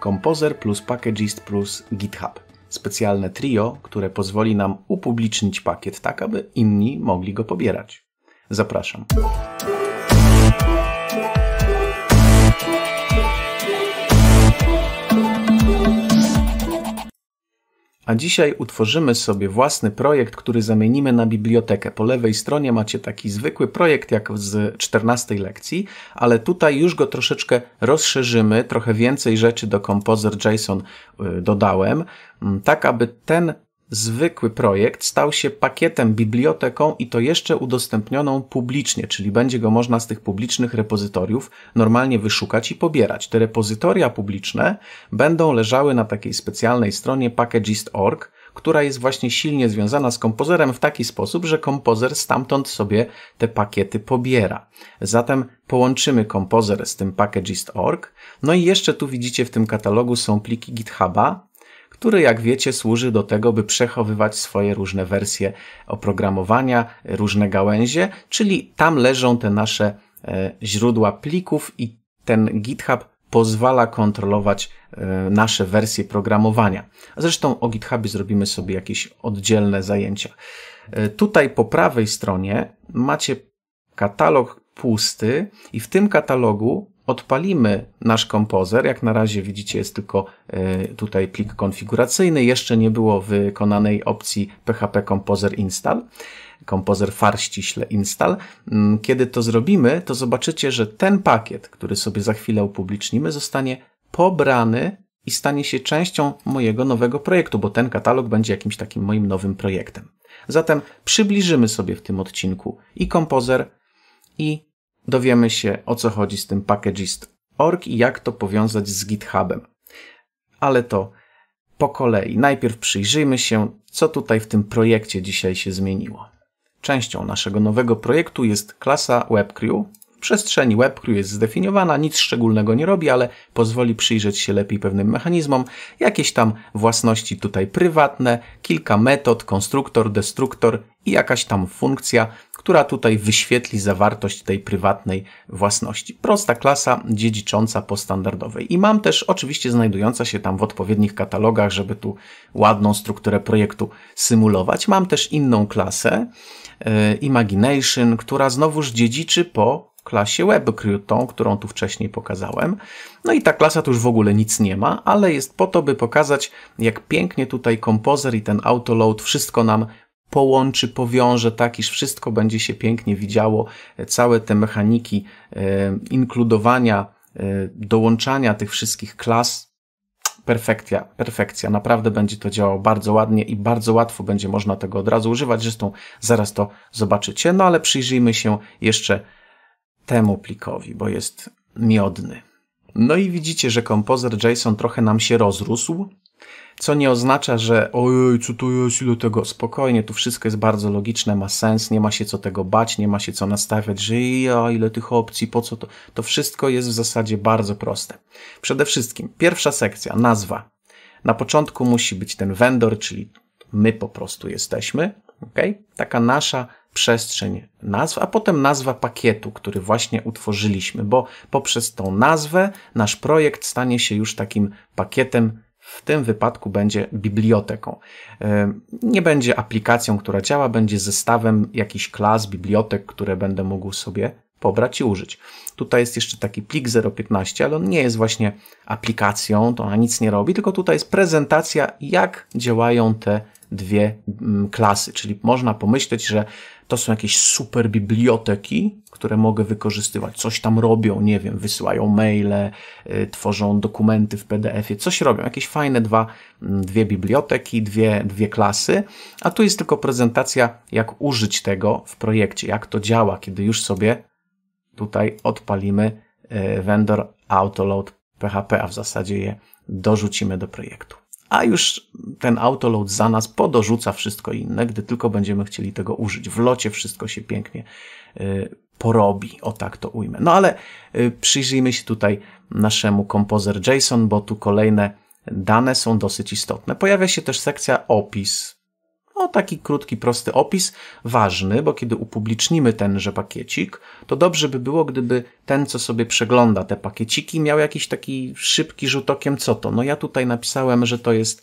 Composer plus Packagist plus GitHub. Specjalne trio, które pozwoli nam upublicznić pakiet tak, aby inni mogli go pobierać. Zapraszam. A dzisiaj utworzymy sobie własny projekt, który zamienimy na bibliotekę. Po lewej stronie macie taki zwykły projekt jak z 14 lekcji, ale tutaj już go troszeczkę rozszerzymy, trochę więcej rzeczy do Composer JSON y, dodałem, mm, tak aby ten zwykły projekt stał się pakietem, biblioteką i to jeszcze udostępnioną publicznie, czyli będzie go można z tych publicznych repozytoriów normalnie wyszukać i pobierać. Te repozytoria publiczne będą leżały na takiej specjalnej stronie packagist.org, która jest właśnie silnie związana z kompozerem w taki sposób, że kompozer stamtąd sobie te pakiety pobiera. Zatem połączymy kompozer z tym packagist.org. No i jeszcze tu widzicie w tym katalogu są pliki GitHuba, który jak wiecie służy do tego, by przechowywać swoje różne wersje oprogramowania, różne gałęzie, czyli tam leżą te nasze e, źródła plików i ten GitHub pozwala kontrolować e, nasze wersje programowania. A zresztą o GitHubie zrobimy sobie jakieś oddzielne zajęcia. E, tutaj po prawej stronie macie katalog pusty i w tym katalogu odpalimy nasz kompozer, jak na razie widzicie jest tylko e, tutaj plik konfiguracyjny, jeszcze nie było wykonanej opcji PHP Composer Install, Composer far ściśle install. Mm, kiedy to zrobimy, to zobaczycie, że ten pakiet, który sobie za chwilę upublicznimy, zostanie pobrany i stanie się częścią mojego nowego projektu, bo ten katalog będzie jakimś takim moim nowym projektem. Zatem przybliżymy sobie w tym odcinku i kompozer, i dowiemy się o co chodzi z tym packagist.org i jak to powiązać z GitHubem. Ale to po kolei. Najpierw przyjrzyjmy się, co tutaj w tym projekcie dzisiaj się zmieniło. Częścią naszego nowego projektu jest klasa WebCrew, przestrzeni web, która jest zdefiniowana, nic szczególnego nie robi, ale pozwoli przyjrzeć się lepiej pewnym mechanizmom. Jakieś tam własności tutaj prywatne, kilka metod, konstruktor, destruktor i jakaś tam funkcja, która tutaj wyświetli zawartość tej prywatnej własności. Prosta klasa dziedzicząca po standardowej. I mam też oczywiście znajdująca się tam w odpowiednich katalogach, żeby tu ładną strukturę projektu symulować. Mam też inną klasę, e, Imagination, która znowuż dziedziczy po klasie web tą, którą tu wcześniej pokazałem. No i ta klasa tu już w ogóle nic nie ma, ale jest po to, by pokazać, jak pięknie tutaj kompozer i ten autoload wszystko nam połączy, powiąże, tak iż wszystko będzie się pięknie widziało, całe te mechaniki e, inkludowania, e, dołączania tych wszystkich klas, perfekcja, perfekcja. Naprawdę będzie to działało bardzo ładnie i bardzo łatwo będzie można tego od razu używać. Zresztą zaraz to zobaczycie. No ale przyjrzyjmy się jeszcze temu plikowi, bo jest miodny. No i widzicie, że kompozer JSON trochę nam się rozrósł, co nie oznacza, że ojej, co to jest, ile tego, spokojnie, tu wszystko jest bardzo logiczne, ma sens, nie ma się co tego bać, nie ma się co nastawiać, że ja, ile tych opcji, po co to, to wszystko jest w zasadzie bardzo proste. Przede wszystkim, pierwsza sekcja, nazwa. Na początku musi być ten vendor, czyli my po prostu jesteśmy, ok? Taka nasza przestrzeń nazw, a potem nazwa pakietu, który właśnie utworzyliśmy, bo poprzez tą nazwę nasz projekt stanie się już takim pakietem w tym wypadku będzie biblioteką. E, nie będzie aplikacją, która działa, będzie zestawem jakichś klas, bibliotek, które będę mógł sobie pobrać i użyć. Tutaj jest jeszcze taki plik 015, ale on nie jest właśnie aplikacją, to ona nic nie robi, tylko tutaj jest prezentacja, jak działają te dwie mm, klasy, czyli można pomyśleć, że to są jakieś super biblioteki, które mogę wykorzystywać. Coś tam robią, nie wiem, wysyłają maile, y, tworzą dokumenty w PDF-ie, coś robią. Jakieś fajne dwa, mm, dwie biblioteki, dwie, dwie klasy, a tu jest tylko prezentacja, jak użyć tego w projekcie, jak to działa, kiedy już sobie tutaj odpalimy y, vendor autoload PHP, a w zasadzie je dorzucimy do projektu a już ten autoload za nas podorzuca wszystko inne, gdy tylko będziemy chcieli tego użyć. W locie wszystko się pięknie y, porobi, o tak to ujmę. No ale y, przyjrzyjmy się tutaj naszemu Composer JSON, bo tu kolejne dane są dosyć istotne. Pojawia się też sekcja opis, o taki krótki, prosty opis, ważny, bo kiedy upublicznimy tenże pakiecik, to dobrze by było, gdyby ten, co sobie przegląda te pakieciki, miał jakiś taki szybki rzut okiem, co to. No ja tutaj napisałem, że to jest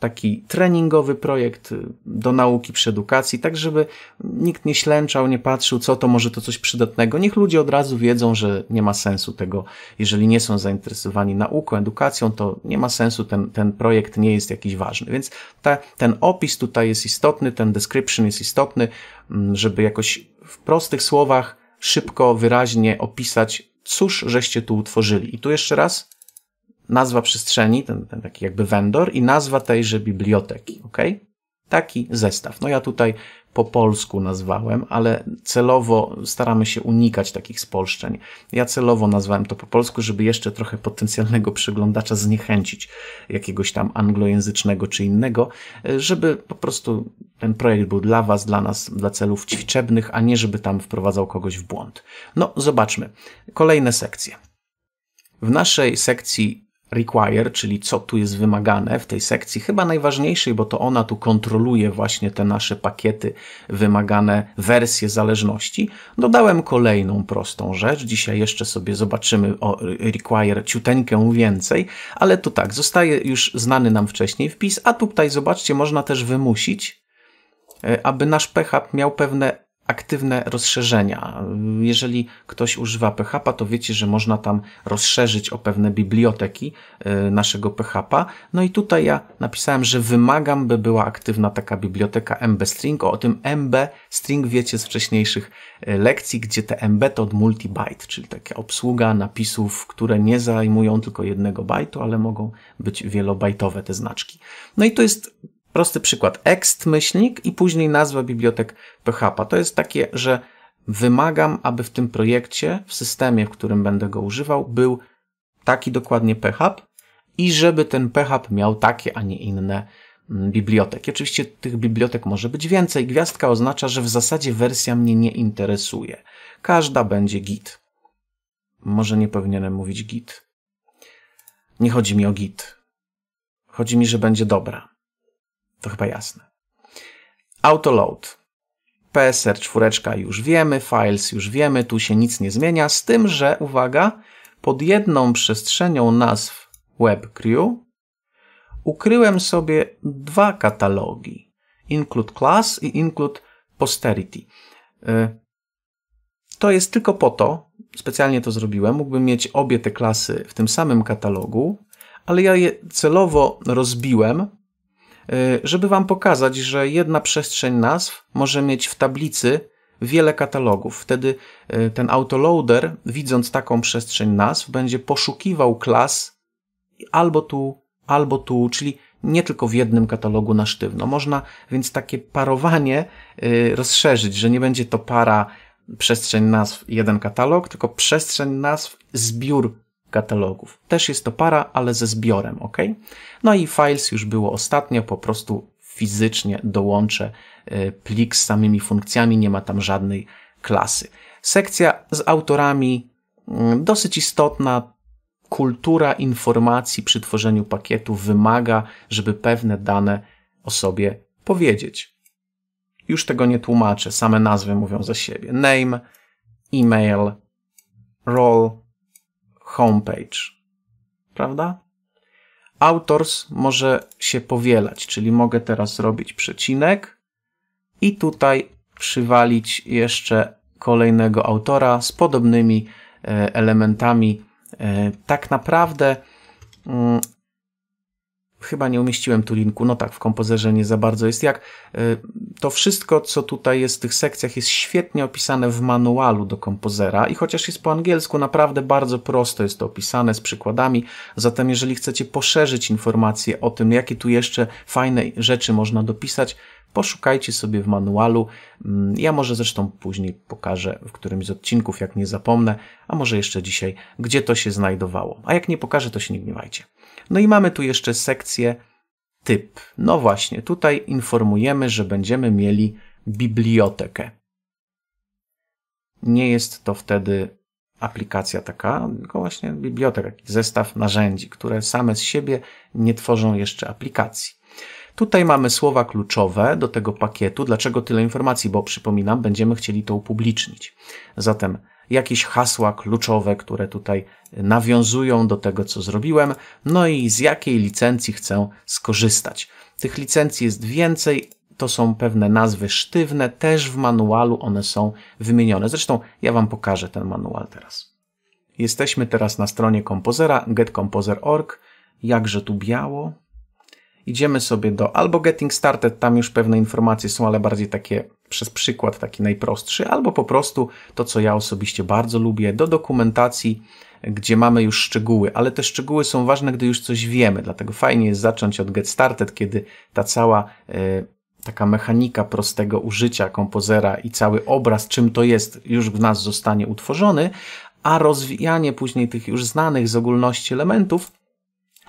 taki treningowy projekt y, do nauki przy edukacji, tak żeby nikt nie ślęczał, nie patrzył, co to może to coś przydatnego. Niech ludzie od razu wiedzą, że nie ma sensu tego, jeżeli nie są zainteresowani nauką, edukacją, to nie ma sensu, ten, ten projekt nie jest jakiś ważny. Więc ta, ten opis tutaj jest istotny, ten description jest istotny, mm, żeby jakoś w prostych słowach szybko, wyraźnie opisać, cóż żeście tu utworzyli. I tu jeszcze raz nazwa przestrzeni, ten, ten taki jakby vendor i nazwa tejże biblioteki, ok? Taki zestaw. No ja tutaj po polsku nazwałem, ale celowo staramy się unikać takich spolszczeń. Ja celowo nazwałem to po polsku, żeby jeszcze trochę potencjalnego przeglądacza zniechęcić jakiegoś tam anglojęzycznego czy innego, e, żeby po prostu ten projekt był dla Was, dla nas, dla celów ćwiczebnych, a nie żeby tam wprowadzał kogoś w błąd. No, zobaczmy. Kolejne sekcje. W naszej sekcji require, czyli co tu jest wymagane w tej sekcji, chyba najważniejszej, bo to ona tu kontroluje właśnie te nasze pakiety, wymagane wersje zależności. Dodałem kolejną prostą rzecz. Dzisiaj jeszcze sobie zobaczymy o require ciuteńkę więcej, ale tu tak, zostaje już znany nam wcześniej wpis, a tutaj zobaczcie, można też wymusić, e, aby nasz PHP miał pewne aktywne rozszerzenia. Jeżeli ktoś używa PHP, to wiecie, że można tam rozszerzyć o pewne biblioteki y, naszego PHP. No i tutaj ja napisałem, że wymagam, by była aktywna taka biblioteka mbstring. O tym mbstring wiecie z wcześniejszych y, lekcji, gdzie te mb to od multibyte, czyli taka obsługa napisów, które nie zajmują tylko jednego bajtu, ale mogą być wielobajtowe te znaczki. No i to jest Prosty przykład. Ext myślnik i później nazwa bibliotek PHP. To jest takie, że wymagam, aby w tym projekcie, w systemie, w którym będę go używał, był taki dokładnie PHP i żeby ten PHP miał takie, a nie inne mm, bibliotek. oczywiście tych bibliotek może być więcej. Gwiazdka oznacza, że w zasadzie wersja mnie nie interesuje. Każda będzie git. Może nie powinienem mówić git. Nie chodzi mi o git. Chodzi mi, że będzie dobra. To chyba jasne. Autoload. PSR 4 już wiemy, files już wiemy, tu się nic nie zmienia, z tym, że uwaga, pod jedną przestrzenią nazw WebCrew ukryłem sobie dwa katalogi. Include class i include posterity. Y, to jest tylko po to, specjalnie to zrobiłem, mógłbym mieć obie te klasy w tym samym katalogu, ale ja je celowo rozbiłem, Y, żeby Wam pokazać, że jedna przestrzeń nazw może mieć w tablicy wiele katalogów. Wtedy y, ten autoloader, widząc taką przestrzeń nazw, będzie poszukiwał klas albo tu, albo tu, czyli nie tylko w jednym katalogu na sztywno. Można więc takie parowanie y, rozszerzyć, że nie będzie to para przestrzeń nazw jeden katalog, tylko przestrzeń nazw zbiór katalogów. Też jest to para, ale ze zbiorem, ok? No i files już było ostatnio, po prostu fizycznie dołączę y, plik z samymi funkcjami, nie ma tam żadnej klasy. Sekcja z autorami, mm, dosyć istotna, kultura informacji przy tworzeniu pakietu wymaga, żeby pewne dane o sobie powiedzieć. Już tego nie tłumaczę, same nazwy mówią za siebie. Name, email, role, homepage. Prawda? Autors może się powielać, czyli mogę teraz zrobić przecinek i tutaj przywalić jeszcze kolejnego autora z podobnymi e, elementami. E, tak naprawdę mm, Chyba nie umieściłem tu linku, no tak, w kompozerze nie za bardzo jest jak. Y, to wszystko, co tutaj jest w tych sekcjach, jest świetnie opisane w manualu do kompozera i chociaż jest po angielsku, naprawdę bardzo prosto jest to opisane z przykładami. Zatem, jeżeli chcecie poszerzyć informacje o tym, jakie tu jeszcze fajne rzeczy można dopisać, Poszukajcie sobie w manualu. Mm, ja może zresztą później pokażę w którymś z odcinków, jak nie zapomnę, a może jeszcze dzisiaj, gdzie to się znajdowało. A jak nie pokażę, to się nie gniewajcie. No i mamy tu jeszcze sekcję typ. No właśnie, tutaj informujemy, że będziemy mieli bibliotekę. Nie jest to wtedy aplikacja taka, tylko właśnie biblioteka, zestaw narzędzi, które same z siebie nie tworzą jeszcze aplikacji. Tutaj mamy słowa kluczowe do tego pakietu. Dlaczego tyle informacji? Bo przypominam, będziemy chcieli to upublicznić. Zatem jakieś hasła kluczowe, które tutaj nawiązują do tego, co zrobiłem, no i z jakiej licencji chcę skorzystać. Tych licencji jest więcej, to są pewne nazwy sztywne, też w manualu one są wymienione. Zresztą ja Wam pokażę ten manual teraz. Jesteśmy teraz na stronie kompozera getcomposer.org. Jakże tu biało idziemy sobie do albo Getting Started, tam już pewne informacje są, ale bardziej takie przez przykład, taki najprostszy, albo po prostu to, co ja osobiście bardzo lubię, do dokumentacji, gdzie mamy już szczegóły, ale te szczegóły są ważne, gdy już coś wiemy, dlatego fajnie jest zacząć od Get Started, kiedy ta cała e, taka mechanika prostego użycia kompozera i cały obraz, czym to jest, już w nas zostanie utworzony, a rozwijanie później tych już znanych z ogólności elementów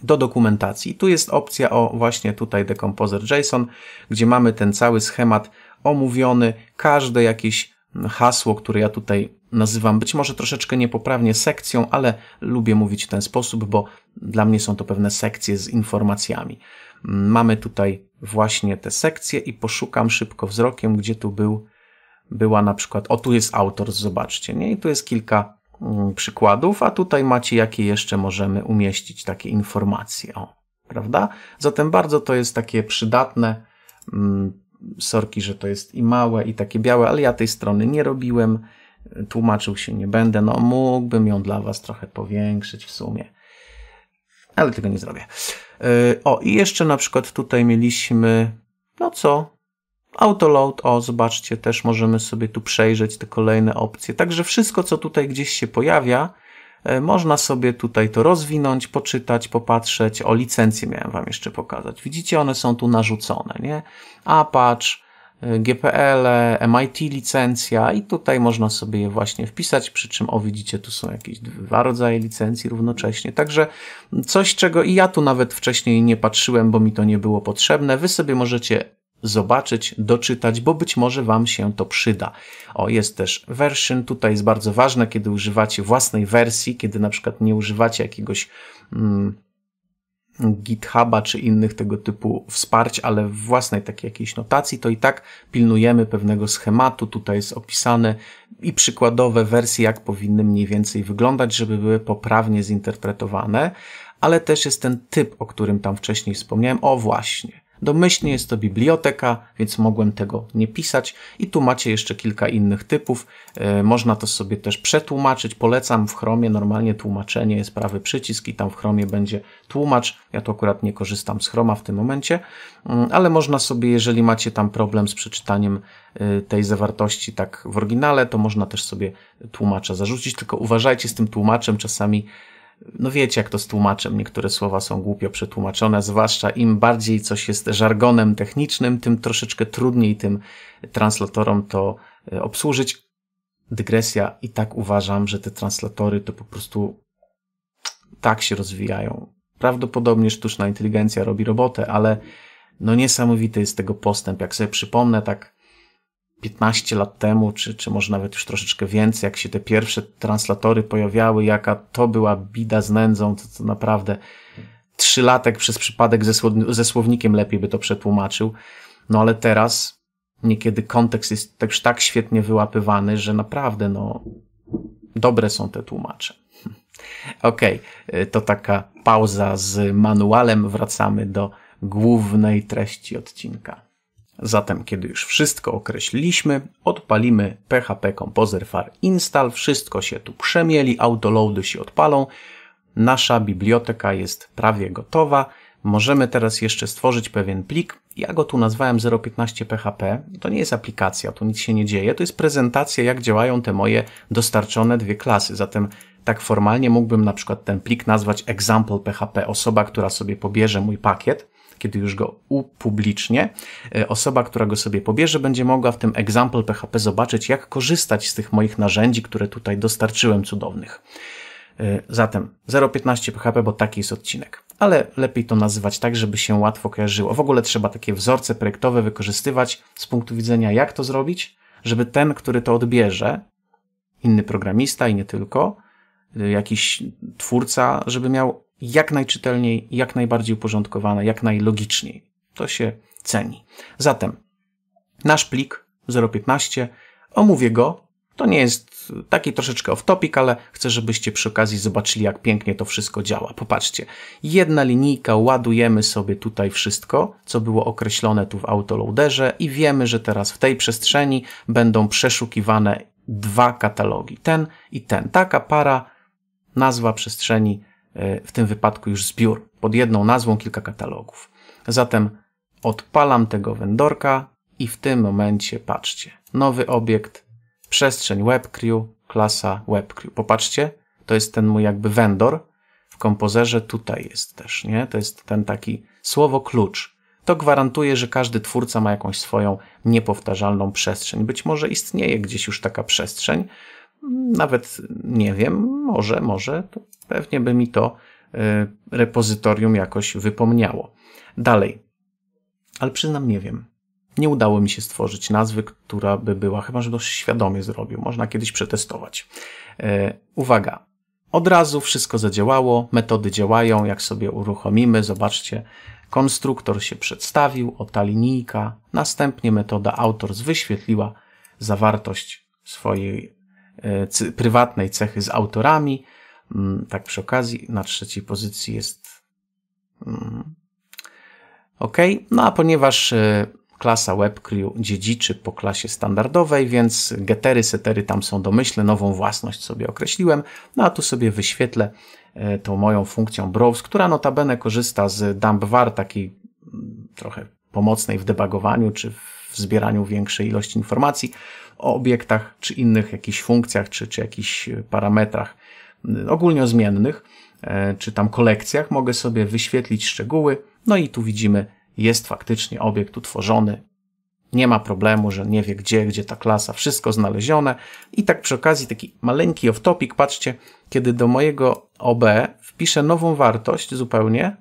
do dokumentacji. Tu jest opcja o właśnie tutaj Decomposer JSON, gdzie mamy ten cały schemat omówiony, każde jakieś hasło, które ja tutaj nazywam być może troszeczkę niepoprawnie sekcją, ale lubię mówić w ten sposób, bo dla mnie są to pewne sekcje z informacjami. Mamy tutaj właśnie te sekcje i poszukam szybko wzrokiem, gdzie tu był, była na przykład, o tu jest autor, zobaczcie, nie? I tu jest kilka Mm, przykładów, a tutaj macie, jakie jeszcze możemy umieścić takie informacje. O, prawda? Zatem bardzo to jest takie przydatne. Mm, sorki, że to jest i małe, i takie białe, ale ja tej strony nie robiłem. Tłumaczył się nie będę. No, mógłbym ją dla Was trochę powiększyć w sumie. Ale tego nie zrobię. Y, o, i jeszcze na przykład tutaj mieliśmy, no co, Autoload, o zobaczcie, też możemy sobie tu przejrzeć te kolejne opcje. Także wszystko, co tutaj gdzieś się pojawia, e, można sobie tutaj to rozwinąć, poczytać, popatrzeć. O, licencje miałem Wam jeszcze pokazać. Widzicie, one są tu narzucone, nie? Apache, GPL, MIT licencja i tutaj można sobie je właśnie wpisać, przy czym o widzicie, tu są jakieś dwa rodzaje licencji równocześnie, także coś czego i ja tu nawet wcześniej nie patrzyłem, bo mi to nie było potrzebne, wy sobie możecie zobaczyć, doczytać, bo być może Wam się to przyda. O, jest też version. Tutaj jest bardzo ważne, kiedy używacie własnej wersji, kiedy na przykład nie używacie jakiegoś mm, GitHuba czy innych tego typu wsparć, ale w własnej takiej jakiejś notacji, to i tak pilnujemy pewnego schematu. Tutaj jest opisane i przykładowe wersje, jak powinny mniej więcej wyglądać, żeby były poprawnie zinterpretowane, ale też jest ten typ, o którym tam wcześniej wspomniałem. O, właśnie Domyślnie jest to biblioteka, więc mogłem tego nie pisać. I tu macie jeszcze kilka innych typów. E, można to sobie też przetłumaczyć. Polecam w Chromie, normalnie tłumaczenie jest prawy przycisk i tam w Chromie będzie tłumacz. Ja tu akurat nie korzystam z Chroma w tym momencie, mm, ale można sobie, jeżeli macie tam problem z przeczytaniem e, tej zawartości tak w oryginale, to można też sobie tłumacza zarzucić, tylko uważajcie z tym tłumaczem, czasami no wiecie jak to z tłumaczem, niektóre słowa są głupio przetłumaczone, zwłaszcza im bardziej coś jest żargonem technicznym, tym troszeczkę trudniej tym translatorom to e, obsłużyć. Dygresja i tak uważam, że te translatory to po prostu tak się rozwijają. Prawdopodobnie sztuczna inteligencja robi robotę, ale no niesamowity jest tego postęp. Jak sobie przypomnę tak 15 lat temu, czy, czy może nawet już troszeczkę więcej, jak się te pierwsze translatory pojawiały, jaka to była bida z nędzą, to, to naprawdę trzylatek przez przypadek ze, ze słownikiem lepiej by to przetłumaczył. No ale teraz niekiedy kontekst jest też tak świetnie wyłapywany, że naprawdę no, dobre są te tłumacze. Okej, okay, to taka pauza z manualem. Wracamy do głównej treści odcinka. Zatem, kiedy już wszystko określiliśmy, odpalimy PHP Composer Far Install, wszystko się tu przemieli, autoloady się odpalą, nasza biblioteka jest prawie gotowa, możemy teraz jeszcze stworzyć pewien plik. Ja go tu nazwałem 015 PHP. To nie jest aplikacja, tu nic się nie dzieje. To jest prezentacja, jak działają te moje dostarczone dwie klasy. Zatem tak formalnie mógłbym na przykład ten plik nazwać example PHP, osoba, która sobie pobierze mój pakiet kiedy już go upublicznie, osoba, która go sobie pobierze, będzie mogła w tym example PHP zobaczyć, jak korzystać z tych moich narzędzi, które tutaj dostarczyłem cudownych. E, zatem 0.15 PHP, bo taki jest odcinek. Ale lepiej to nazywać tak, żeby się łatwo kojarzyło. W ogóle trzeba takie wzorce projektowe wykorzystywać z punktu widzenia, jak to zrobić, żeby ten, który to odbierze, inny programista i nie tylko, e, jakiś twórca, żeby miał jak najczytelniej, jak najbardziej uporządkowane, jak najlogiczniej. To się ceni. Zatem nasz plik 015, omówię go. To nie jest taki troszeczkę off-topic, ale chcę, żebyście przy okazji zobaczyli, jak pięknie to wszystko działa. Popatrzcie, jedna linijka, ładujemy sobie tutaj wszystko, co było określone tu w autoloaderze i wiemy, że teraz w tej przestrzeni będą przeszukiwane dwa katalogi, ten i ten. Taka para, nazwa przestrzeni, E, w tym wypadku już zbiór pod jedną nazwą kilka katalogów. Zatem odpalam tego wendorka i w tym momencie patrzcie. Nowy obiekt, przestrzeń WebCrew, klasa WebCrew. Popatrzcie, to jest ten mój jakby vendor. W kompozerze tutaj jest też, nie? To jest ten taki słowo klucz. To gwarantuje, że każdy twórca ma jakąś swoją niepowtarzalną przestrzeń. Być może istnieje gdzieś już taka przestrzeń, nawet nie wiem, może, może, pewnie by mi to e, repozytorium jakoś wypomniało. Dalej. Ale przyznam, nie wiem. Nie udało mi się stworzyć nazwy, która by była, chyba że dość świadomie zrobił. Można kiedyś przetestować. E, uwaga. Od razu wszystko zadziałało, metody działają, jak sobie uruchomimy, zobaczcie, konstruktor się przedstawił, o ta linijka, następnie metoda autors wyświetliła zawartość swojej e, prywatnej cechy z autorami, Mm, tak przy okazji, na trzeciej pozycji jest mm, OK. No a ponieważ y, klasa WebCrew dziedziczy po klasie standardowej, więc getery, setery tam są domyślne, nową własność sobie określiłem, no a tu sobie wyświetlę y, tą moją funkcją browse, która notabene korzysta z dump var, takiej mm, trochę pomocnej w debagowaniu czy w zbieraniu większej ilości informacji o obiektach czy innych jakichś funkcjach czy, czy jakichś y, parametrach. Y, ogólnie o zmiennych, e, czy tam kolekcjach, mogę sobie wyświetlić szczegóły. No i tu widzimy, jest faktycznie obiekt utworzony. Nie ma problemu, że nie wie gdzie, gdzie ta klasa, wszystko znalezione. I tak przy okazji taki maleńki off-topic, patrzcie, kiedy do mojego OB wpiszę nową wartość zupełnie,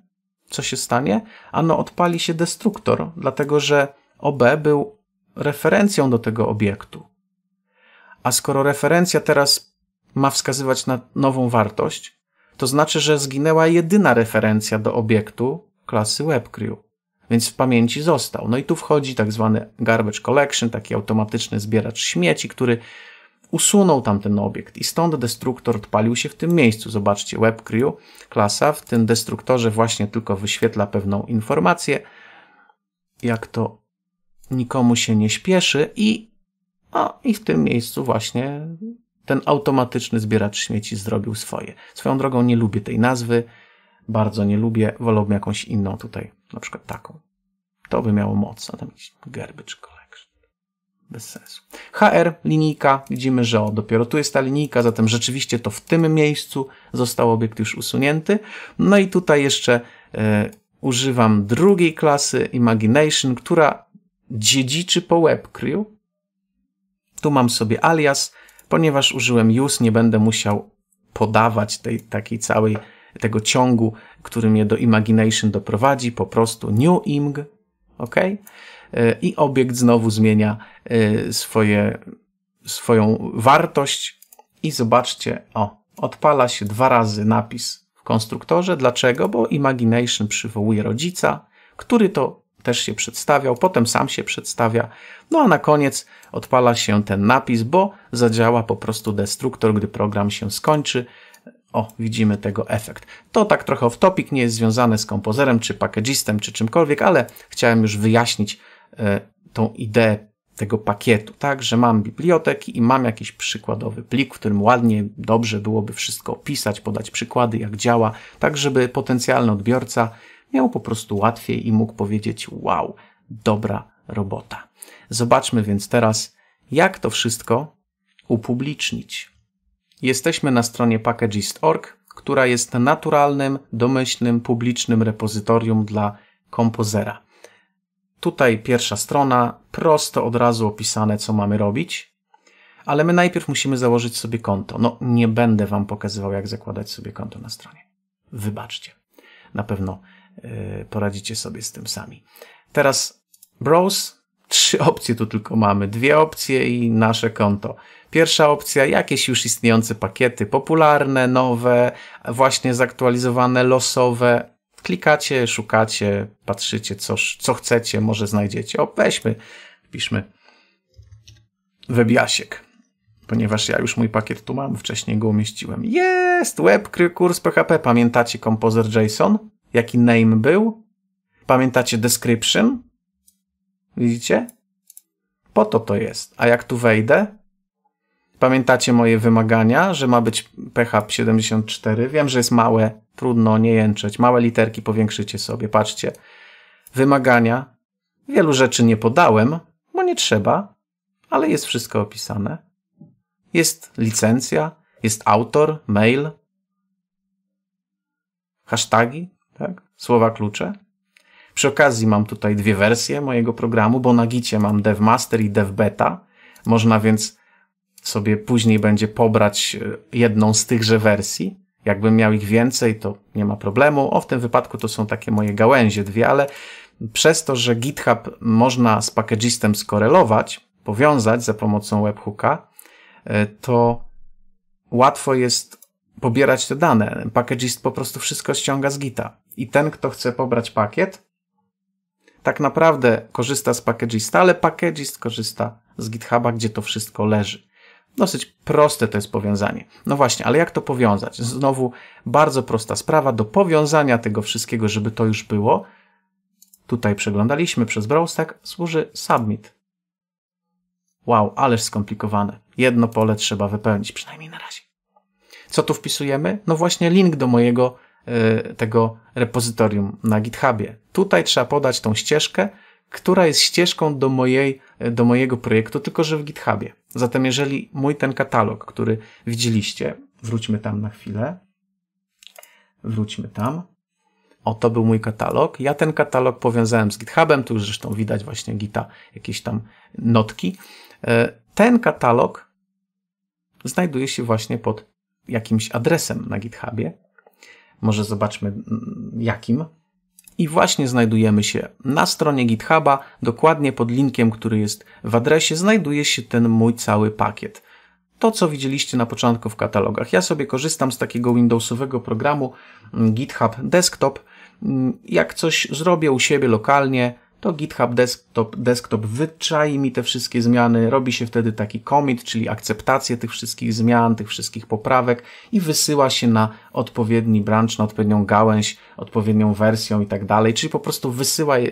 co się stanie? Ano odpali się destruktor, dlatego że OB był referencją do tego obiektu. A skoro referencja teraz ma wskazywać na nową wartość, to znaczy, że zginęła jedyna referencja do obiektu klasy WebCrew, więc w pamięci został. No i tu wchodzi tak zwany garbage collection, taki automatyczny zbieracz śmieci, który usunął tamten obiekt i stąd destruktor odpalił się w tym miejscu. Zobaczcie, WebCrew klasa w tym destruktorze właśnie tylko wyświetla pewną informację, jak to nikomu się nie śpieszy i, a i w tym miejscu właśnie ten automatyczny zbieracz śmieci zrobił swoje. Swoją drogą nie lubię tej nazwy, bardzo nie lubię, wolałbym jakąś inną tutaj, na przykład taką. To by miało moc, a tam gerby garbage collection. Bez sensu. HR, linijka, widzimy, że o, dopiero tu jest ta linijka, zatem rzeczywiście to w tym miejscu został obiekt już usunięty. No i tutaj jeszcze y, używam drugiej klasy Imagination, która dziedziczy po WebCrew. Tu mam sobie alias, Ponieważ użyłem use, nie będę musiał podawać tej takiej całej tego ciągu, który mnie do imagination doprowadzi, po prostu new img, ok? E, I obiekt znowu zmienia e, swoje, swoją wartość i zobaczcie, o, odpala się dwa razy napis w konstruktorze. Dlaczego? Bo imagination przywołuje rodzica, który to też się przedstawiał, potem sam się przedstawia, no a na koniec odpala się ten napis, bo zadziała po prostu destruktor, gdy program się skończy. O, widzimy tego efekt. To tak trochę off topic, nie jest związane z kompozerem, czy packagistem, czy czymkolwiek, ale chciałem już wyjaśnić e, tą ideę tego pakietu, tak, że mam biblioteki i mam jakiś przykładowy plik, w którym ładnie, dobrze byłoby wszystko opisać, podać przykłady, jak działa, tak żeby potencjalny odbiorca miał po prostu łatwiej i mógł powiedzieć: Wow, dobra robota. Zobaczmy więc teraz, jak to wszystko upublicznić. Jesteśmy na stronie packagist.org, która jest naturalnym, domyślnym, publicznym repozytorium dla kompozera. Tutaj pierwsza strona, prosto od razu opisane, co mamy robić, ale my najpierw musimy założyć sobie konto. No, nie będę Wam pokazywał, jak zakładać sobie konto na stronie. Wybaczcie. Na pewno Y, poradzicie sobie z tym sami. Teraz browse. Trzy opcje tu tylko mamy. Dwie opcje i nasze konto. Pierwsza opcja, jakieś już istniejące pakiety, popularne, nowe, właśnie zaktualizowane, losowe. Klikacie, szukacie, patrzycie, co, co chcecie, może znajdziecie. O, weźmy, piszmy webiasiek, ponieważ ja już mój pakiet tu mam, wcześniej go umieściłem. Jest! Web Kurs PHP, pamiętacie kompozer JSON? jaki name był. Pamiętacie description? Widzicie? Po to to jest. A jak tu wejdę? Pamiętacie moje wymagania, że ma być PHP 74? Wiem, że jest małe, trudno nie jęczeć. Małe literki powiększycie sobie, patrzcie. Wymagania. Wielu rzeczy nie podałem, bo nie trzeba, ale jest wszystko opisane. Jest licencja, jest autor, mail, hasztagi, tak? słowa klucze. Przy okazji mam tutaj dwie wersje mojego programu, bo na Gicie mam Dev Master i Dev Beta. Można więc sobie później będzie pobrać e, jedną z tychże wersji. Jakbym miał ich więcej, to nie ma problemu. O, w tym wypadku to są takie moje gałęzie, dwie, ale przez to, że GitHub można z packagistem skorelować, powiązać za pomocą webhooka, e, to łatwo jest pobierać te dane. Packagist po prostu wszystko ściąga z Gita i ten, kto chce pobrać pakiet, tak naprawdę korzysta z packagista, ale packagist korzysta z GitHuba, gdzie to wszystko leży. Dosyć proste to jest powiązanie. No właśnie, ale jak to powiązać? Znowu bardzo prosta sprawa do powiązania tego wszystkiego, żeby to już było. Tutaj przeglądaliśmy przez Browstack, służy submit. Wow, ależ skomplikowane. Jedno pole trzeba wypełnić, przynajmniej na razie. Co tu wpisujemy? No właśnie link do mojego Y, tego repozytorium na GitHubie. Tutaj trzeba podać tą ścieżkę, która jest ścieżką do, mojej, y, do mojego projektu, tylko że w GitHubie. Zatem jeżeli mój ten katalog, który widzieliście, wróćmy tam na chwilę, wróćmy tam, o, to był mój katalog. Ja ten katalog powiązałem z GitHubem, tu już zresztą widać właśnie Gita, jakieś tam notki. Y, ten katalog znajduje się właśnie pod jakimś adresem na GitHubie, może zobaczmy mm, jakim. I właśnie znajdujemy się na stronie GitHuba, dokładnie pod linkiem, który jest w adresie, znajduje się ten mój cały pakiet. To, co widzieliście na początku w katalogach. Ja sobie korzystam z takiego Windowsowego programu mm, GitHub Desktop. Mm, jak coś zrobię u siebie lokalnie, to GitHub Desktop, desktop wyczai mi te wszystkie zmiany, robi się wtedy taki commit, czyli akceptację tych wszystkich zmian, tych wszystkich poprawek i wysyła się na odpowiedni branch, na odpowiednią gałęź odpowiednią wersją i tak dalej, czyli po prostu wysyła e,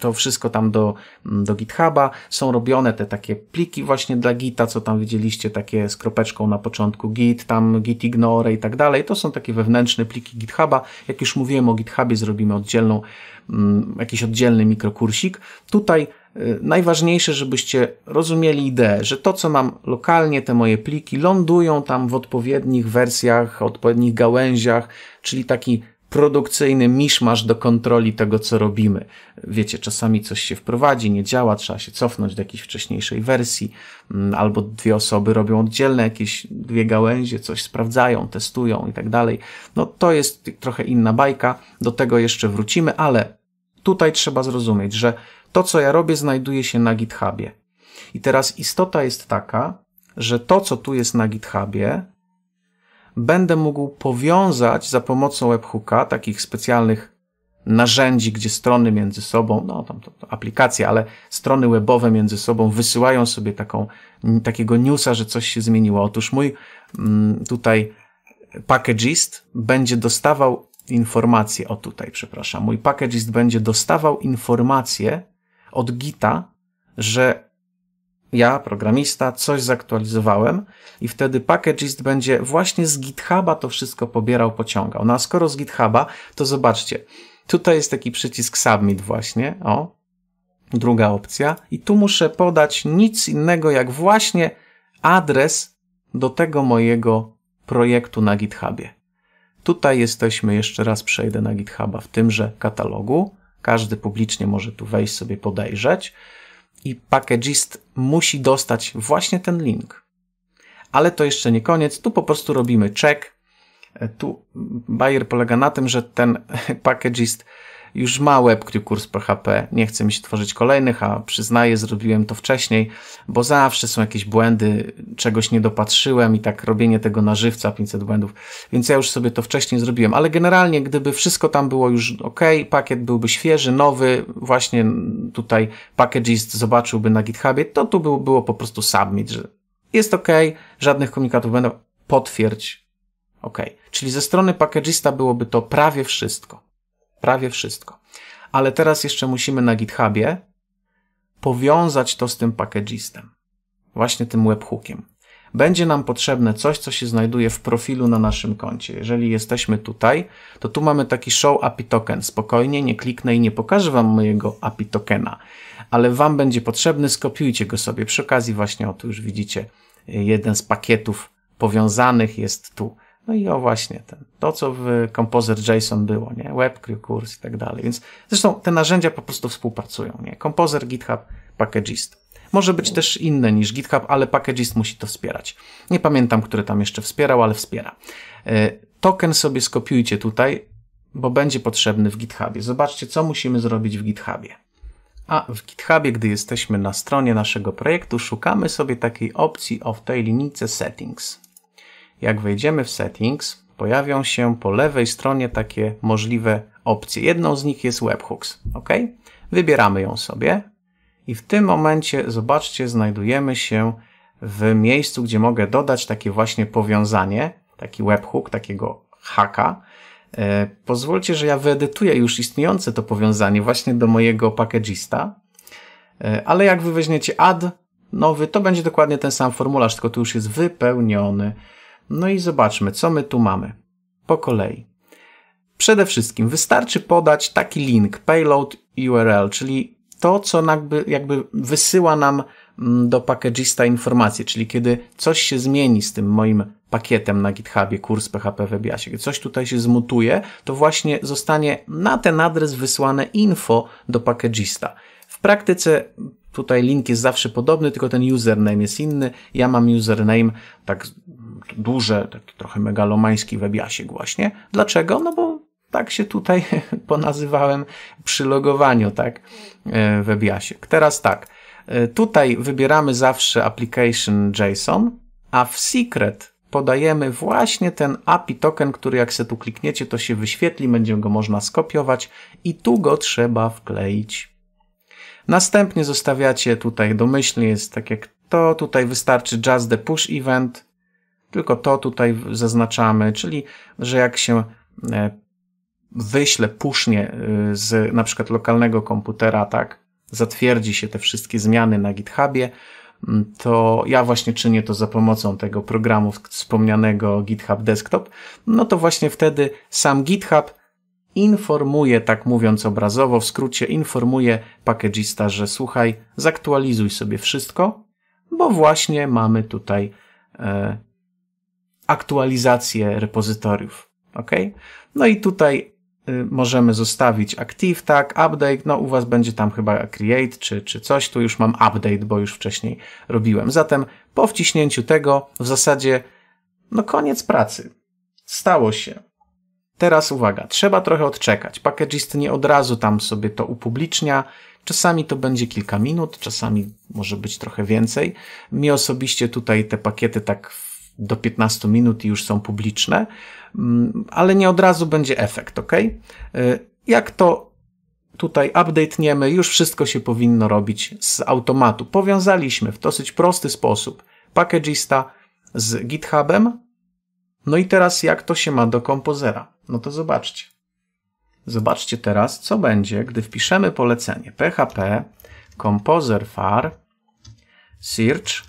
to wszystko tam do, mm, do GitHuba, są robione te takie pliki właśnie dla Gita, co tam widzieliście, takie z kropeczką na początku Git, tam Git Ignore i tak dalej, to są takie wewnętrzne pliki GitHuba, jak już mówiłem o GitHubie, zrobimy oddzielną, mm, jakiś oddzielny mikrokursik. Tutaj e, najważniejsze, żebyście rozumieli ideę, że to, co mam lokalnie, te moje pliki lądują tam w odpowiednich wersjach, odpowiednich gałęziach, czyli taki produkcyjny miszmasz do kontroli tego, co robimy. Wiecie, czasami coś się wprowadzi, nie działa, trzeba się cofnąć do jakiejś wcześniejszej wersji, mm, albo dwie osoby robią oddzielne jakieś dwie gałęzie, coś sprawdzają, testują i tak dalej. No to jest trochę inna bajka, do tego jeszcze wrócimy, ale tutaj trzeba zrozumieć, że to, co ja robię, znajduje się na GitHubie. I teraz istota jest taka, że to, co tu jest na GitHubie, będę mógł powiązać za pomocą webhooka, takich specjalnych narzędzi, gdzie strony między sobą, no tam to, to aplikacje, ale strony webowe między sobą wysyłają sobie taką, takiego newsa, że coś się zmieniło. Otóż mój mm, tutaj packagist będzie dostawał informacje, o tutaj, przepraszam, mój packagist będzie dostawał informacje od Gita, że ja, programista, coś zaktualizowałem i wtedy packagist będzie właśnie z GitHuba to wszystko pobierał, pociągał. No a skoro z GitHuba, to zobaczcie, tutaj jest taki przycisk submit właśnie, o, druga opcja i tu muszę podać nic innego jak właśnie adres do tego mojego projektu na GitHubie. Tutaj jesteśmy, jeszcze raz przejdę na GitHuba w tymże katalogu. Każdy publicznie może tu wejść sobie podejrzeć i packagist musi dostać właśnie ten link. Ale to jeszcze nie koniec. Tu po prostu robimy check. E, tu Bayer polega na tym, że ten packagist już ma WebCrew kurs PHP, nie chcę mi się tworzyć kolejnych, a przyznaję, zrobiłem to wcześniej, bo zawsze są jakieś błędy, czegoś nie dopatrzyłem i tak robienie tego na żywca 500 błędów, więc ja już sobie to wcześniej zrobiłem, ale generalnie gdyby wszystko tam było już ok, pakiet byłby świeży, nowy, właśnie tutaj packagist zobaczyłby na GitHubie, to tu było, było po prostu submit, że jest ok, żadnych komunikatów będą, potwierdź, ok. Czyli ze strony packagista byłoby to prawie wszystko. Prawie wszystko. Ale teraz jeszcze musimy na GitHubie powiązać to z tym packagistem, Właśnie tym webhookiem. Będzie nam potrzebne coś, co się znajduje w profilu na naszym koncie. Jeżeli jesteśmy tutaj, to tu mamy taki show API token. Spokojnie, nie kliknę i nie pokażę Wam mojego API tokena, ale Wam będzie potrzebny, skopiujcie go sobie. Przy okazji właśnie, o tu już widzicie, jeden z pakietów powiązanych jest tu. No i o właśnie ten, to, co w Composer JSON było, nie? Web, Crew, i tak dalej. Więc zresztą te narzędzia po prostu współpracują, nie? Composer, GitHub, Packagist. Może być też inne niż GitHub, ale Packagist musi to wspierać. Nie pamiętam, który tam jeszcze wspierał, ale wspiera. E, token sobie skopiujcie tutaj, bo będzie potrzebny w GitHubie. Zobaczcie, co musimy zrobić w GitHubie. A w GitHubie, gdy jesteśmy na stronie naszego projektu, szukamy sobie takiej opcji o w tej linijce settings jak wejdziemy w settings, pojawią się po lewej stronie takie możliwe opcje. Jedną z nich jest webhooks, ok? Wybieramy ją sobie i w tym momencie, zobaczcie, znajdujemy się w miejscu, gdzie mogę dodać takie właśnie powiązanie, taki webhook, takiego haka. E, pozwólcie, że ja wyedytuję już istniejące to powiązanie właśnie do mojego packagista, e, ale jak wy weźmiecie add nowy, to będzie dokładnie ten sam formularz, tylko tu już jest wypełniony. No i zobaczmy, co my tu mamy. Po kolei. Przede wszystkim wystarczy podać taki link payload URL, czyli to, co jakby, jakby wysyła nam mm, do packagista informacje, czyli kiedy coś się zmieni z tym moim pakietem na GitHubie, kurs PHP Webiasie, kiedy coś tutaj się zmutuje, to właśnie zostanie na ten adres wysłane info do packagista. W praktyce tutaj link jest zawsze podobny, tylko ten username jest inny. Ja mam username tak duże, taki trochę megalomański webiasiek właśnie. Dlaczego? No bo tak się tutaj ponazywałem przy logowaniu, tak, e, webiasiek. Teraz tak, e, tutaj wybieramy zawsze application JSON, a w secret podajemy właśnie ten API token, który jak se tu klikniecie, to się wyświetli, będzie go można skopiować i tu go trzeba wkleić. Następnie zostawiacie tutaj domyślnie, jest tak jak to, tutaj wystarczy just the push event, tylko to tutaj zaznaczamy, czyli że jak się e, wyśle pusznie e, z na przykład lokalnego komputera, tak, zatwierdzi się te wszystkie zmiany na GitHubie, to ja właśnie czynię to za pomocą tego programu wspomnianego GitHub Desktop, no to właśnie wtedy sam GitHub informuje, tak mówiąc obrazowo, w skrócie informuje packagista, że słuchaj, zaktualizuj sobie wszystko, bo właśnie mamy tutaj e, aktualizację repozytoriów. Ok? No i tutaj y, możemy zostawić active, tak, update, no u Was będzie tam chyba create czy, czy coś, tu już mam update, bo już wcześniej robiłem. Zatem po wciśnięciu tego w zasadzie no koniec pracy. Stało się. Teraz uwaga, trzeba trochę odczekać. Packagist nie od razu tam sobie to upublicznia. Czasami to będzie kilka minut, czasami może być trochę więcej. Mi osobiście tutaj te pakiety tak do 15 minut i już są publiczne, mm, ale nie od razu będzie efekt, ok? Y, jak to tutaj update'niemy, już wszystko się powinno robić z automatu. Powiązaliśmy w dosyć prosty sposób Packagista z GitHubem. No i teraz jak to się ma do kompozera? No to zobaczcie. Zobaczcie teraz, co będzie, gdy wpiszemy polecenie php composer far search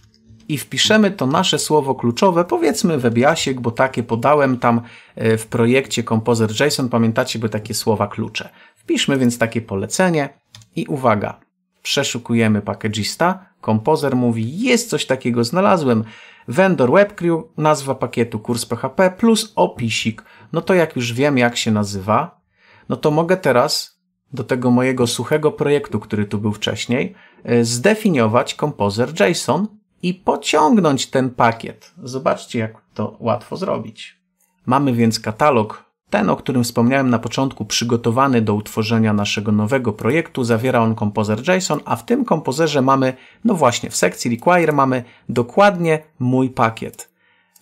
i wpiszemy to nasze słowo kluczowe, powiedzmy webiasiek, bo takie podałem tam e, w projekcie Composer JSON, pamiętacie, by takie słowa klucze. Wpiszmy więc takie polecenie i uwaga, przeszukujemy packagista, kompozer mówi, jest coś takiego, znalazłem, vendor webcrew, nazwa pakietu kurs PHP plus opisik. No to jak już wiem, jak się nazywa, no to mogę teraz do tego mojego suchego projektu, który tu był wcześniej, e, zdefiniować kompozer JSON, i pociągnąć ten pakiet. Zobaczcie, jak to łatwo zrobić. Mamy więc katalog. Ten, o którym wspomniałem na początku, przygotowany do utworzenia naszego nowego projektu, zawiera on kompozer JSON, a w tym kompozerze mamy, no właśnie, w sekcji require mamy dokładnie mój pakiet.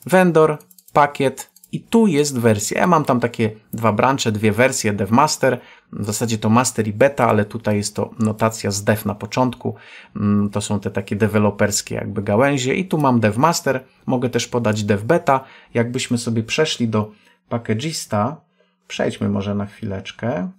Vendor, pakiet i tu jest wersja. Ja mam tam takie dwa branże, dwie wersje, devmaster, w zasadzie to master i beta, ale tutaj jest to notacja z dev na początku. Mm, to są te takie deweloperskie jakby gałęzie i tu mam dev master, mogę też podać dev beta. Jakbyśmy sobie przeszli do packagista, przejdźmy może na chwileczkę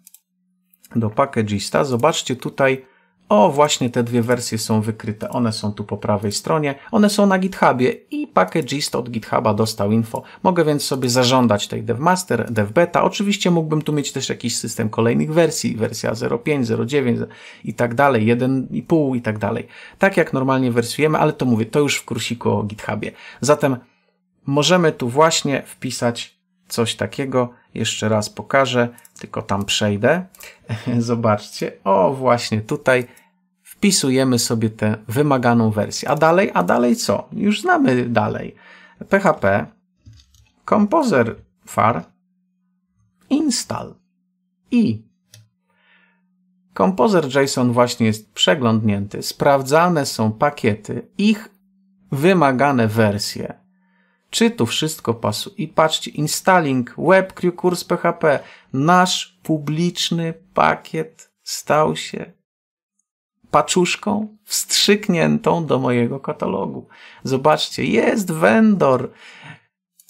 do packagista. Zobaczcie tutaj o, właśnie te dwie wersje są wykryte, one są tu po prawej stronie, one są na GitHubie i packagist od GitHuba dostał info. Mogę więc sobie zażądać tej devmaster, devbeta, oczywiście mógłbym tu mieć też jakiś system kolejnych wersji, wersja 0.5, 0.9 i tak dalej, 1.5 i tak dalej. Tak jak normalnie wersjujemy, ale to mówię, to już w kursiku o GitHubie. Zatem możemy tu właśnie wpisać coś takiego. Jeszcze raz pokażę, tylko tam przejdę. Zobaczcie, o właśnie tutaj wpisujemy sobie tę wymaganą wersję. A dalej, a dalej co? Już znamy dalej. PHP Composer far install i Composer JSON właśnie jest przeglądnięty. Sprawdzane są pakiety, ich wymagane wersje czy to wszystko pasuje? I patrzcie, installing WebCrew kurs PHP. Nasz publiczny pakiet stał się paczuszką wstrzykniętą do mojego katalogu. Zobaczcie, jest vendor,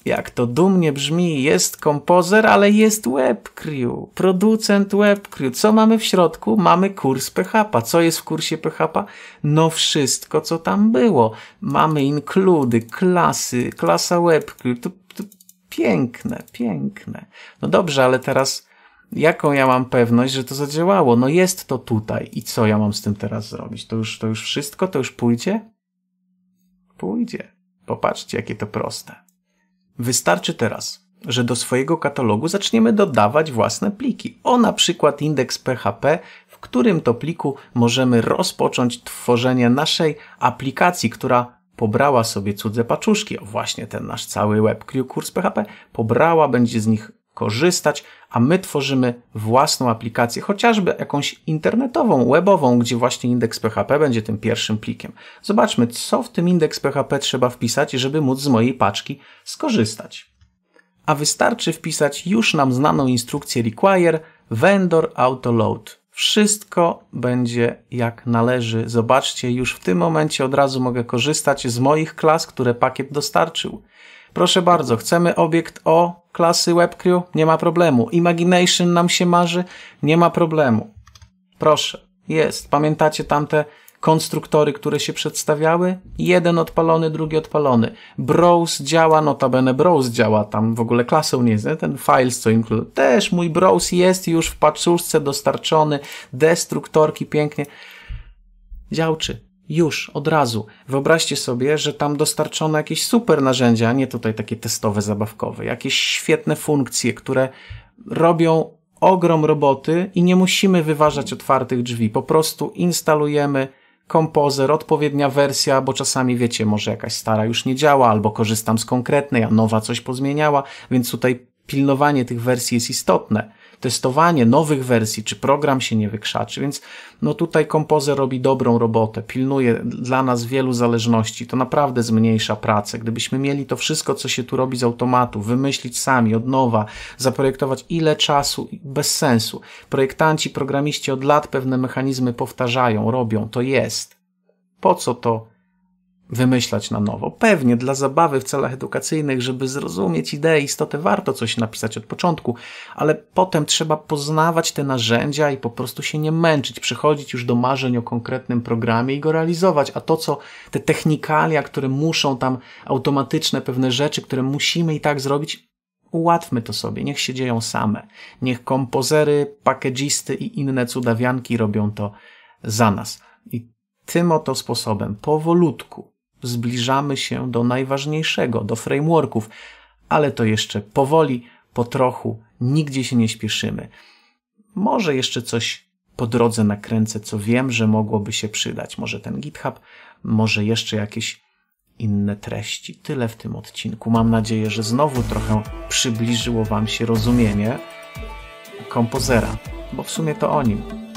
jak to dumnie brzmi, jest kompozer, ale jest WebCrew, producent WebCrew. Co mamy w środku? Mamy kurs PHP. Co jest w kursie PHP? No wszystko, co tam było. Mamy inkludy, klasy, klasa WebCrew. To, to piękne, piękne. No dobrze, ale teraz jaką ja mam pewność, że to zadziałało? No jest to tutaj i co ja mam z tym teraz zrobić? To już, to już wszystko? To już pójdzie? Pójdzie. Popatrzcie, jakie to proste. Wystarczy teraz, że do swojego katalogu zaczniemy dodawać własne pliki, o na przykład indeks PHP, w którym to pliku możemy rozpocząć tworzenie naszej aplikacji, która pobrała sobie cudze paczuszki, o właśnie ten nasz cały webcrew kurs PHP, pobrała, będzie z nich korzystać, a my tworzymy własną aplikację, chociażby jakąś internetową, webową, gdzie właśnie indeks PHP będzie tym pierwszym plikiem. Zobaczmy, co w tym indeks PHP trzeba wpisać, żeby móc z mojej paczki skorzystać. A wystarczy wpisać już nam znaną instrukcję require vendor autoload. Wszystko będzie jak należy. Zobaczcie, już w tym momencie od razu mogę korzystać z moich klas, które pakiet dostarczył. Proszę bardzo, chcemy obiekt o klasy WebCrew? Nie ma problemu. Imagination nam się marzy? Nie ma problemu. Proszę, jest. Pamiętacie tamte konstruktory, które się przedstawiały? Jeden odpalony, drugi odpalony. Browse działa, notabene Browse działa, tam w ogóle klasą nie jest, ten files co include. Też mój Browse jest już w paczuszce dostarczony, destruktorki pięknie. Działczy, już, od razu. Wyobraźcie sobie, że tam dostarczono jakieś super narzędzia, nie tutaj takie testowe, zabawkowe, jakieś świetne funkcje, które robią ogrom roboty i nie musimy wyważać otwartych drzwi. Po prostu instalujemy kompozer, odpowiednia wersja, bo czasami wiecie, może jakaś stara już nie działa, albo korzystam z konkretnej, a nowa coś pozmieniała, więc tutaj pilnowanie tych wersji jest istotne testowanie nowych wersji, czy program się nie wykrzaczy, więc no tutaj kompozer robi dobrą robotę, pilnuje dla nas wielu zależności, to naprawdę zmniejsza pracę. Gdybyśmy mieli to wszystko, co się tu robi z automatu, wymyślić sami od nowa, zaprojektować ile czasu, bez sensu. Projektanci, programiści od lat pewne mechanizmy powtarzają, robią, to jest. Po co to? wymyślać na nowo. Pewnie dla zabawy w celach edukacyjnych, żeby zrozumieć ideę, istotę, warto coś napisać od początku, ale potem trzeba poznawać te narzędzia i po prostu się nie męczyć, przychodzić już do marzeń o konkretnym programie i go realizować, a to co te technikalia, które muszą tam automatyczne pewne rzeczy, które musimy i tak zrobić, Ułatwmy to sobie, niech się dzieją same. Niech kompozery, pakedzisty i inne cudawianki robią to za nas. I tym oto sposobem, powolutku, zbliżamy się do najważniejszego, do frameworków, ale to jeszcze powoli, po trochu, nigdzie się nie śpieszymy. Może jeszcze coś po drodze nakręcę, co wiem, że mogłoby się przydać. Może ten GitHub, może jeszcze jakieś inne treści. Tyle w tym odcinku. Mam nadzieję, że znowu trochę przybliżyło Wam się rozumienie kompozera, bo w sumie to o nim